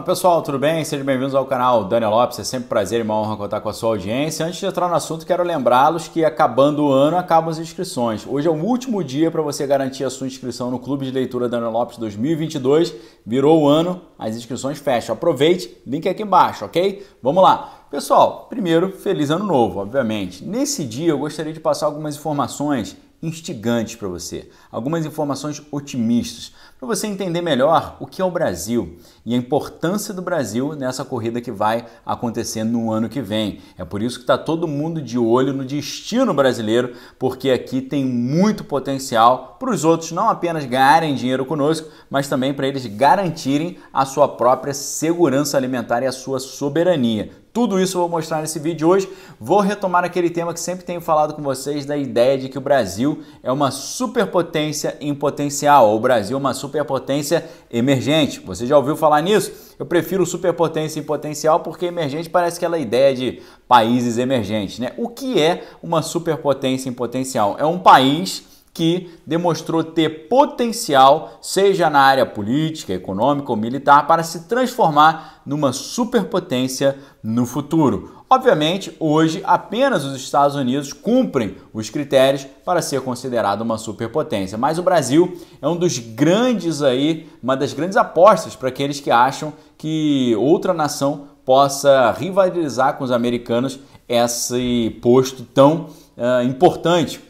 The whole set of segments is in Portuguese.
Olá pessoal, tudo bem? Sejam bem-vindos ao canal Daniel Lopes. É sempre um prazer e uma honra contar com a sua audiência. Antes de entrar no assunto, quero lembrá-los que acabando o ano acabam as inscrições. Hoje é o último dia para você garantir a sua inscrição no Clube de Leitura Daniel Lopes 2022. Virou o ano, as inscrições fecham. Aproveite, link aqui embaixo, ok? Vamos lá. Pessoal, primeiro, feliz ano novo, obviamente. Nesse dia eu gostaria de passar algumas informações instigantes para você, algumas informações otimistas, para você entender melhor o que é o Brasil e a importância do Brasil nessa corrida que vai acontecer no ano que vem. É por isso que está todo mundo de olho no destino brasileiro, porque aqui tem muito potencial para os outros não apenas ganharem dinheiro conosco, mas também para eles garantirem a sua própria segurança alimentar e a sua soberania tudo isso eu vou mostrar nesse vídeo hoje. Vou retomar aquele tema que sempre tenho falado com vocês da ideia de que o Brasil é uma superpotência em potencial, ou o Brasil é uma superpotência emergente. Você já ouviu falar nisso? Eu prefiro superpotência em potencial porque emergente parece aquela ideia de países emergentes, né? O que é uma superpotência em potencial? É um país que demonstrou ter potencial, seja na área política, econômica ou militar, para se transformar numa superpotência no futuro. Obviamente, hoje apenas os Estados Unidos cumprem os critérios para ser considerado uma superpotência, mas o Brasil é um dos grandes aí, uma das grandes apostas para aqueles que acham que outra nação possa rivalizar com os americanos esse posto tão uh, importante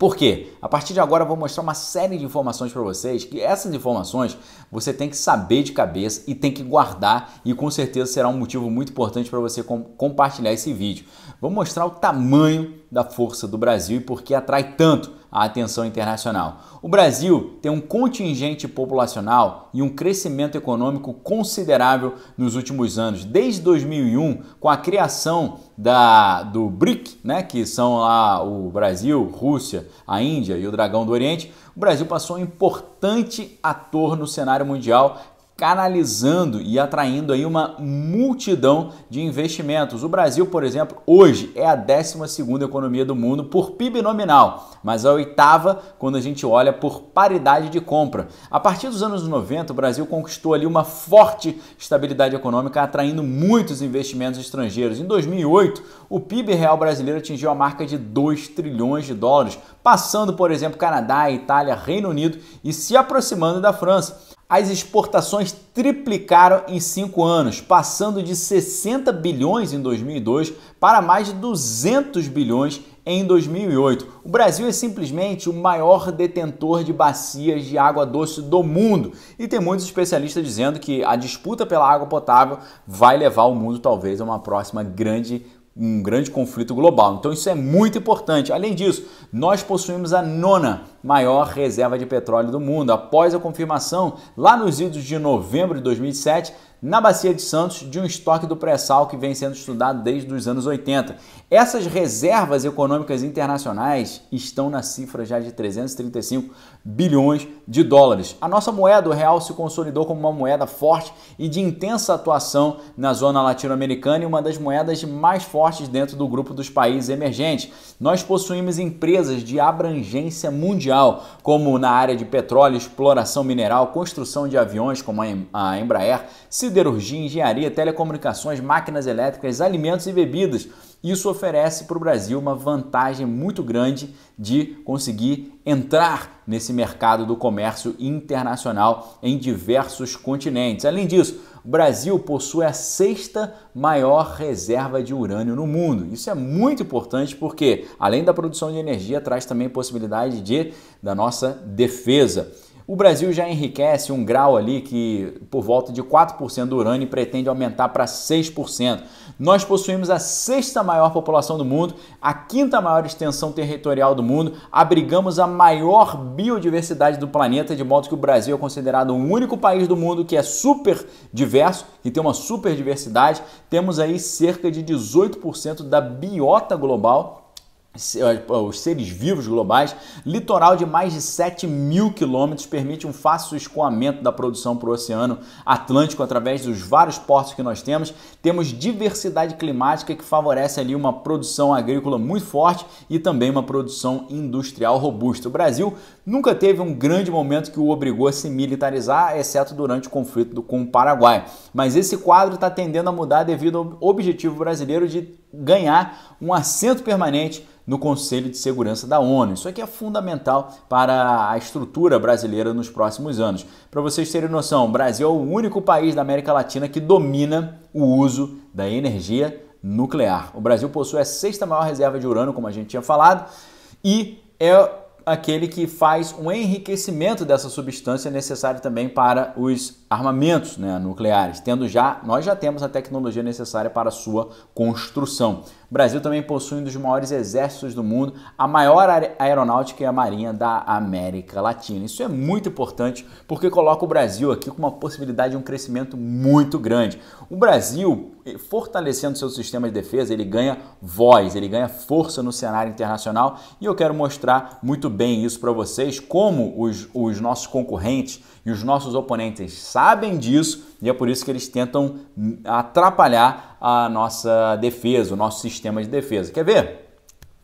por quê? A partir de agora eu vou mostrar uma série de informações para vocês que essas informações você tem que saber de cabeça e tem que guardar e com certeza será um motivo muito importante para você compartilhar esse vídeo. Vou mostrar o tamanho da força do Brasil e por que atrai tanto a atenção internacional. O Brasil tem um contingente populacional e um crescimento econômico considerável nos últimos anos, desde 2001, com a criação da, do BRIC, né, que são lá o Brasil, Rússia, a Índia e o Dragão do Oriente. O Brasil passou um importante ator no cenário mundial, canalizando e atraindo aí uma multidão de investimentos. O Brasil, por exemplo, hoje é a 12 economia do mundo por PIB nominal, mas é a oitava quando a gente olha por paridade de compra. A partir dos anos 90, o Brasil conquistou ali uma forte estabilidade econômica, atraindo muitos investimentos estrangeiros. Em 2008, o PIB real brasileiro atingiu a marca de 2 trilhões de dólares, passando, por exemplo, Canadá, Itália, Reino Unido e se aproximando da França as exportações triplicaram em cinco anos, passando de 60 bilhões em 2002 para mais de 200 bilhões em 2008. O Brasil é simplesmente o maior detentor de bacias de água doce do mundo e tem muitos especialistas dizendo que a disputa pela água potável vai levar o mundo talvez a uma próxima grande um grande conflito global. Então isso é muito importante. Além disso, nós possuímos a nona maior reserva de petróleo do mundo. Após a confirmação, lá nos idos de novembro de 2007, na Bacia de Santos de um estoque do pré-sal que vem sendo estudado desde os anos 80. Essas reservas econômicas internacionais estão na cifra já de 335 bilhões de dólares. A nossa moeda, o real, se consolidou como uma moeda forte e de intensa atuação na zona latino-americana e uma das moedas mais fortes dentro do grupo dos países emergentes. Nós possuímos empresas de abrangência mundial, como na área de petróleo, exploração mineral, construção de aviões, como a Embraer, siderurgia, engenharia, telecomunicações, máquinas elétricas, alimentos e bebidas. Isso oferece para o Brasil uma vantagem muito grande de conseguir entrar nesse mercado do comércio internacional em diversos continentes. Além disso, o Brasil possui a sexta maior reserva de urânio no mundo. Isso é muito importante porque, além da produção de energia, traz também possibilidade de da nossa defesa. O Brasil já enriquece um grau ali que por volta de 4% do urânio pretende aumentar para 6%. Nós possuímos a sexta maior população do mundo, a quinta maior extensão territorial do mundo, abrigamos a maior biodiversidade do planeta, de modo que o Brasil é considerado o único país do mundo que é super diverso, e tem uma super diversidade. Temos aí cerca de 18% da biota global eh, os seres vivos globais, litoral de mais de 7 mil quilômetros permite um fácil escoamento da produção para o Oceano Atlântico através dos vários portos que nós temos. Temos diversidade climática que favorece ali uma produção agrícola muito forte e também uma produção industrial robusta. O Brasil nunca teve um grande momento que o obrigou a se militarizar, exceto durante o conflito com o Paraguai. Mas esse quadro está tendendo a mudar devido ao objetivo brasileiro de ganhar um assento permanente no Conselho de Segurança da ONU. Isso aqui é fundamental para a estrutura brasileira nos próximos anos. Para vocês terem noção, o Brasil é o único país da América Latina que domina o uso da energia nuclear. O Brasil possui a sexta maior reserva de urânio, como a gente tinha falado, e é aquele que faz um enriquecimento dessa substância necessário também para os armamentos né, nucleares, tendo já nós já temos a tecnologia necessária para a sua construção. O Brasil também possui um dos maiores exércitos do mundo, a maior aeronáutica e a marinha da América Latina. Isso é muito importante porque coloca o Brasil aqui com uma possibilidade de um crescimento muito grande. O Brasil, eh, fortalecendo seu sistema de defesa, ele ganha voz, ele ganha força no cenário internacional e eu quero mostrar muito bem isso para vocês, como os, os nossos concorrentes e os nossos oponentes sabem disso e é por isso que eles tentam atrapalhar a nossa defesa, o nosso sistema de defesa. Quer ver?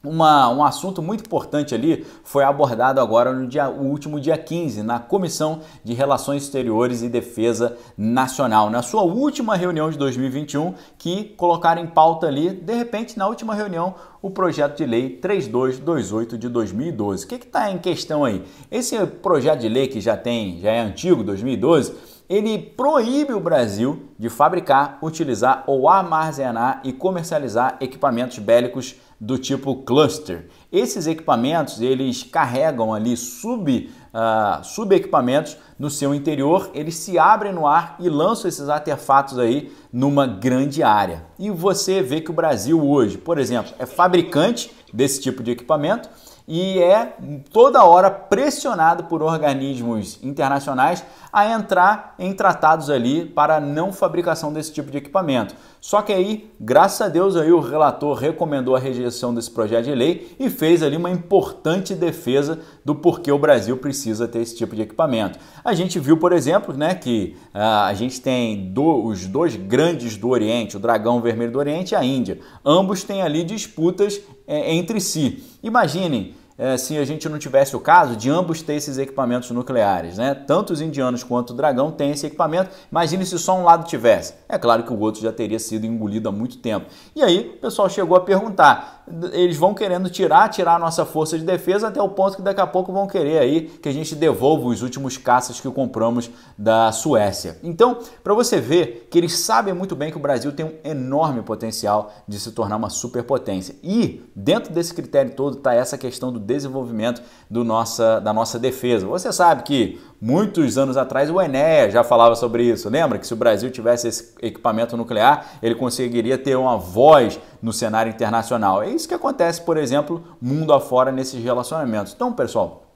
Uma, um assunto muito importante ali foi abordado agora no dia, último dia 15, na Comissão de Relações Exteriores e Defesa Nacional. Na sua última reunião de 2021, que colocaram em pauta ali, de repente, na última reunião, o projeto de lei 3228 de 2012. O que está que tá em questão aí? Esse projeto de lei que já tem, já é antigo, 2012 ele proíbe o Brasil de fabricar, utilizar ou armazenar e comercializar equipamentos bélicos do tipo cluster. Esses equipamentos, eles carregam ali sub uh, no seu interior, eles se abrem no ar e lançam esses artefatos aí numa grande área. E você vê que o Brasil hoje, por exemplo, é fabricante desse tipo de equipamento e é toda hora pressionado por organismos internacionais a entrar em tratados ali para não fabricação desse tipo de equipamento. Só que aí, graças a Deus, aí o relator recomendou a rejeição desse projeto de lei e fez ali uma importante defesa do porquê o Brasil precisa ter esse tipo de equipamento. A gente viu, por exemplo, né, que ah, a gente tem do, os dois grandes do Oriente, o Dragão Vermelho do Oriente e a Índia. Ambos têm ali disputas é, entre si. Imaginem é, se a gente não tivesse o caso de ambos ter esses equipamentos nucleares, né? Tanto os indianos quanto o dragão têm esse equipamento. Imagine se só um lado tivesse. É claro que o outro já teria sido engolido há muito tempo. E aí o pessoal chegou a perguntar: eles vão querendo tirar, tirar a nossa força de defesa até o ponto que daqui a pouco vão querer aí que a gente devolva os últimos caças que compramos da Suécia. Então, para você ver que eles sabem muito bem que o Brasil tem um enorme potencial de se tornar uma superpotência. E dentro desse critério todo está essa questão do desenvolvimento do nossa, da nossa defesa. Você sabe que muitos anos atrás o Enéa já falava sobre isso. Lembra que se o Brasil tivesse esse equipamento nuclear, ele conseguiria ter uma voz no cenário internacional. É isso que acontece, por exemplo, mundo afora nesses relacionamentos. Então, pessoal,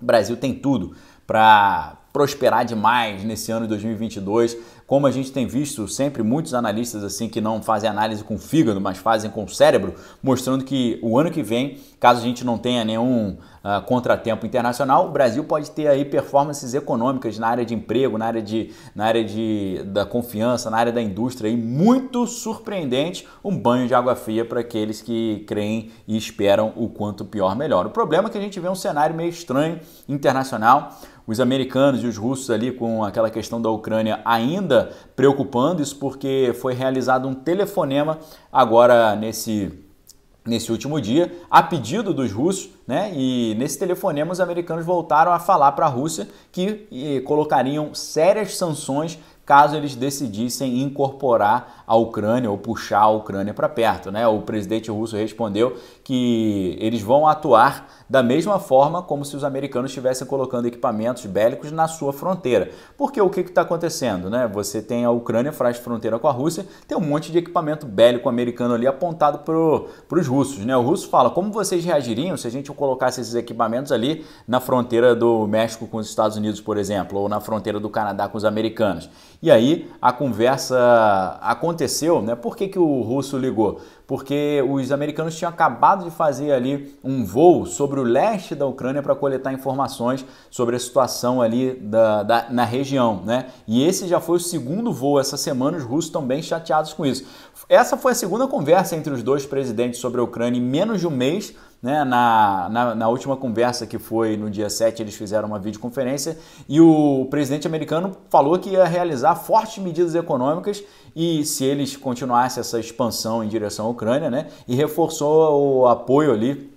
o Brasil tem tudo para prosperar demais nesse ano de 2022 como a gente tem visto sempre muitos analistas assim que não fazem análise com o fígado, mas fazem com o cérebro, mostrando que o ano que vem, caso a gente não tenha nenhum uh, contratempo internacional, o Brasil pode ter aí performances econômicas na área de emprego, na área, de, na área de, da confiança, na área da indústria, aí, muito surpreendente, um banho de água fria para aqueles que creem e esperam o quanto pior melhor. O problema é que a gente vê um cenário meio estranho internacional, os americanos e os russos ali com aquela questão da Ucrânia ainda preocupando, isso porque foi realizado um telefonema agora nesse nesse último dia, a pedido dos russos, né? E nesse telefonema os americanos voltaram a falar para a Rússia que eh, colocariam sérias sanções caso eles decidissem incorporar a Ucrânia ou puxar a Ucrânia para perto, né? O presidente russo respondeu que eles vão atuar da mesma forma como se os americanos estivessem colocando equipamentos bélicos na sua fronteira. Porque o que está acontecendo? Né? Você tem a Ucrânia, faz fronteira com a Rússia, tem um monte de equipamento bélico americano ali apontado para os russos. Né? O russo fala, como vocês reagiriam se a gente colocasse esses equipamentos ali na fronteira do México com os Estados Unidos, por exemplo, ou na fronteira do Canadá com os americanos? E aí a conversa aconteceu, né? Por que, que o russo ligou? porque os americanos tinham acabado de fazer ali um voo sobre o leste da Ucrânia para coletar informações sobre a situação ali da, da, na região, né? E esse já foi o segundo voo essa semana, os russos estão bem chateados com isso. Essa foi a segunda conversa entre os dois presidentes sobre a Ucrânia em menos de um mês. Né? Na, na, na, última conversa que foi no dia 7, eles fizeram uma videoconferência e o presidente americano falou que ia realizar fortes medidas econômicas e se eles continuassem essa expansão em direção à Ucrânia, né? e reforçou o apoio ali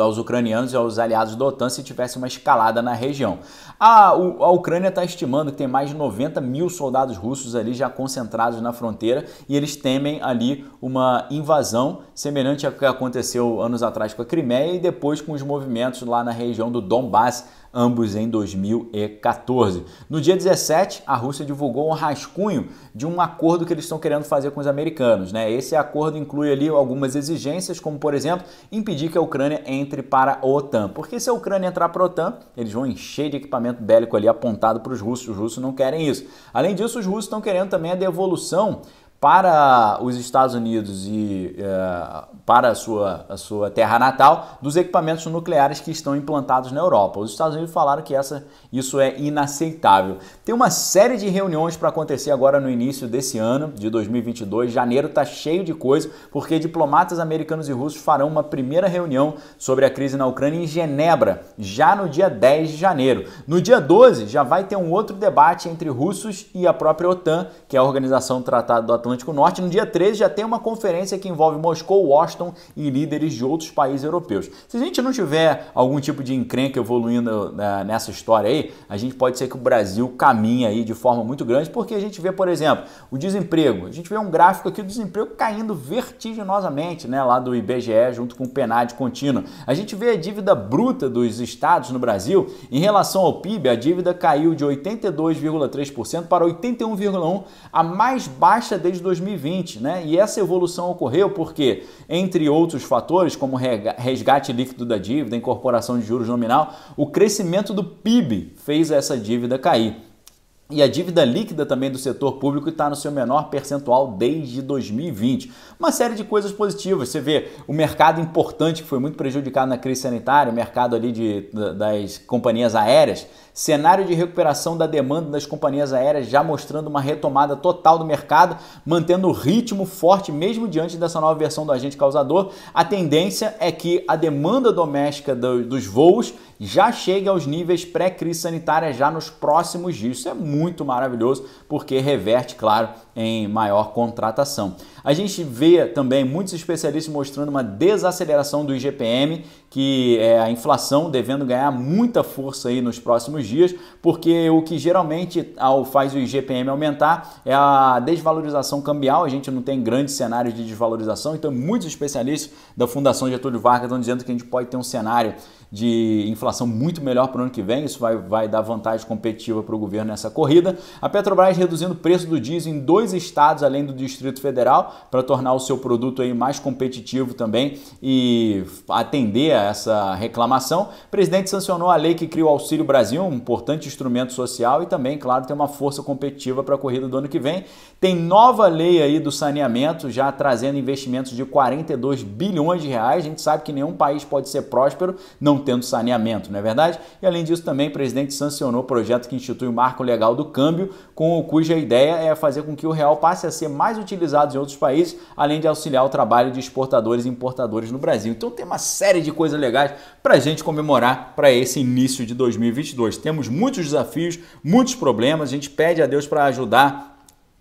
aos é ucranianos e aos é aliados da OTAN se tivesse uma escalada na região. A, a Ucrânia está estimando que tem mais de 90 mil soldados russos ali já concentrados na fronteira e eles temem ali uma invasão semelhante ao que aconteceu anos atrás com a Crimeia e depois com os movimentos lá na região do Donbass, ambos em 2014. No dia 17, a Rússia divulgou um rascunho de um acordo que eles estão querendo fazer com os americanos. Né? Esse acordo inclui ali algumas exigências, como por exemplo, impedir que a Ucrânia entre para a OTAN. Porque se a Ucrânia entrar para a OTAN, eles vão encher de equipamento bélico ali apontado para os russos. Os russos não querem isso. Além disso, os russos estão querendo também a devolução para os Estados Unidos e é, para a sua, a sua terra natal dos equipamentos nucleares que estão implantados na Europa. Os Estados Unidos falaram que essa, isso é inaceitável. Tem uma série de reuniões para acontecer agora no início desse ano, de 2022. Janeiro está cheio de coisa, porque diplomatas americanos e russos farão uma primeira reunião sobre a crise na Ucrânia em Genebra, já no dia 10 de janeiro. No dia 12, já vai ter um outro debate entre russos e a própria OTAN, que é a Organização do Tratado do Atlântico Atlântico Norte. No dia 13 já tem uma conferência que envolve Moscou, Washington e líderes de outros países europeus. Se a gente não tiver algum tipo de encrenca evoluindo né, nessa história aí, a gente pode ser que o Brasil caminhe aí de forma muito grande, porque a gente vê, por exemplo, o desemprego. A gente vê um gráfico aqui do desemprego caindo vertiginosamente, né, lá do IBGE junto com o PNAD contínuo. A gente vê a dívida bruta dos estados no Brasil em relação ao PIB, a dívida caiu de 82,3% para 81,1, a mais baixa desde 2020, né? E essa evolução ocorreu porque, entre outros fatores, como resgate líquido da dívida, incorporação de juros nominal, o crescimento do PIB fez essa dívida cair. E a dívida líquida também do setor público está no seu menor percentual desde 2020. Uma série de coisas positivas. Você vê o mercado importante que foi muito prejudicado na crise sanitária, o mercado ali de, das companhias aéreas, cenário de recuperação da demanda das companhias aéreas já mostrando uma retomada total do mercado, mantendo o ritmo forte mesmo diante dessa nova versão do agente causador. A tendência é que a demanda doméstica do, dos voos já chegue aos níveis pré-crise sanitária já nos próximos dias. Isso é muito muito maravilhoso, porque reverte, claro, em maior contratação. A gente vê também muitos especialistas mostrando uma desaceleração do IGPM, que é a inflação devendo ganhar muita força aí nos próximos dias, porque o que geralmente faz o IGPM aumentar é a desvalorização cambial. A gente não tem grandes cenários de desvalorização, então muitos especialistas da Fundação Getúlio Vargas estão dizendo que a gente pode ter um cenário de inflação muito melhor para o ano que vem. Isso vai, vai dar vantagem competitiva para o governo nessa corrida. A Petrobras reduzindo o preço do diesel em dois estados, além do Distrito Federal, para tornar o seu produto aí mais competitivo também e atender a essa reclamação. O presidente sancionou a lei que cria o Auxílio Brasil, um importante instrumento social e também, claro, tem uma força competitiva para a corrida do ano que vem. Tem nova lei aí do saneamento, já trazendo investimentos de 42 bilhões de reais. A gente sabe que nenhum país pode ser próspero, não tendo saneamento, não é verdade? E além disso, também o presidente sancionou o projeto que institui o marco legal do câmbio, com cuja ideia é fazer com que o real passe a ser mais utilizado em outros países, além de auxiliar o trabalho de exportadores e importadores no Brasil. Então tem uma série de coisas legais para a gente comemorar para esse início de 2022. Temos muitos desafios, muitos problemas, a gente pede a Deus para ajudar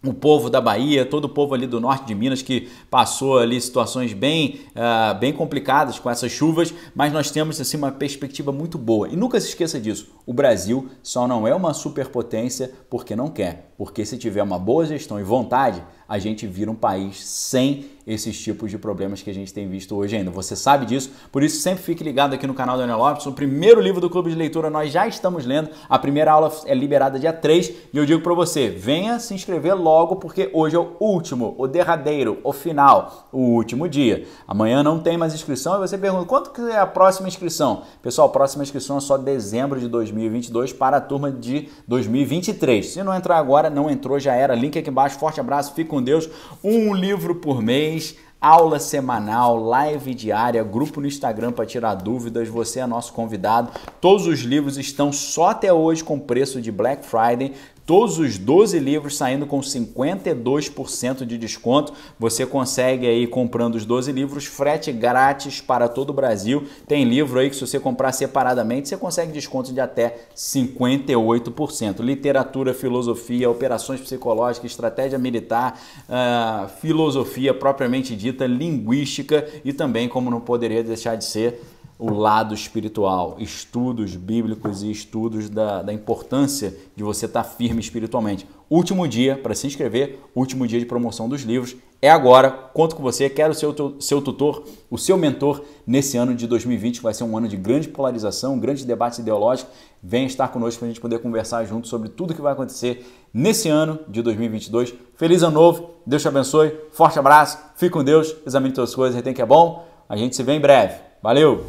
o povo da Bahia, todo o povo ali do norte de Minas que passou ali situações bem, uh, bem complicadas com essas chuvas, mas nós temos assim uma perspectiva muito boa. E nunca se esqueça disso, o Brasil só não é uma superpotência porque não quer, porque se tiver uma boa gestão e vontade, a gente vira um país sem esses tipos de problemas que a gente tem visto hoje ainda. Você sabe disso, por isso sempre fique ligado aqui no canal do Lopes. O primeiro livro do Clube de Leitura nós já estamos lendo. A primeira aula é liberada dia 3 e eu digo para você, venha se inscrever logo porque hoje é o último, o derradeiro, o final, o último dia. Amanhã não tem mais inscrição e você pergunta, quanto que é a próxima inscrição? Pessoal, a próxima inscrição é só dezembro de 2022 para a turma de 2023. Se não entrar agora, não entrou, já era. Link aqui embaixo. Forte abraço, Fico com Deus, um livro por mês, aula semanal, live diária, grupo no Instagram para tirar dúvidas. Você é nosso convidado. Todos os livros estão só até hoje com preço de Black Friday todos os 12 livros saindo com 52% de desconto. Você consegue aí comprando os 12 livros, frete grátis para todo o Brasil. Tem livro aí que se você comprar separadamente, você consegue desconto de até 58%. Literatura, filosofia, operações psicológicas, estratégia militar, uh, filosofia propriamente dita, linguística e também, como não poderia deixar de ser, o lado espiritual, estudos bíblicos e estudos da, da importância de você estar tá firme espiritualmente. Último dia para se inscrever, último dia de promoção dos livros. É agora, conto com você, quero ser o seu tutor, o seu mentor nesse ano de 2020, que vai ser um ano de grande polarização, grandes debates ideológicos. Venha estar conosco para a gente poder conversar junto sobre tudo que vai acontecer nesse ano de 2022. Feliz ano novo, Deus te abençoe, forte abraço, fique com Deus, examine todas as coisas, retém que é bom. A gente se vê em breve. Valeu!